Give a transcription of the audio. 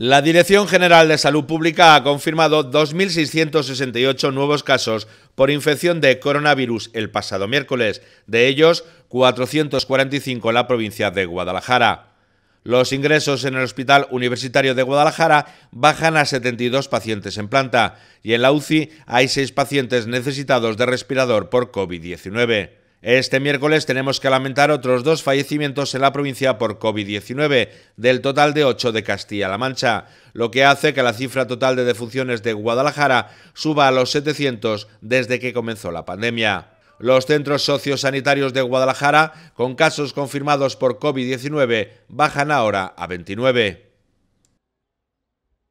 La Dirección General de Salud Pública ha confirmado 2.668 nuevos casos por infección de coronavirus el pasado miércoles, de ellos 445 en la provincia de Guadalajara. Los ingresos en el Hospital Universitario de Guadalajara bajan a 72 pacientes en planta y en la UCI hay 6 pacientes necesitados de respirador por COVID-19. Este miércoles tenemos que lamentar otros dos fallecimientos en la provincia por COVID-19, del total de 8 de Castilla-La Mancha, lo que hace que la cifra total de defunciones de Guadalajara suba a los 700 desde que comenzó la pandemia. Los centros sociosanitarios de Guadalajara, con casos confirmados por COVID-19, bajan ahora a 29.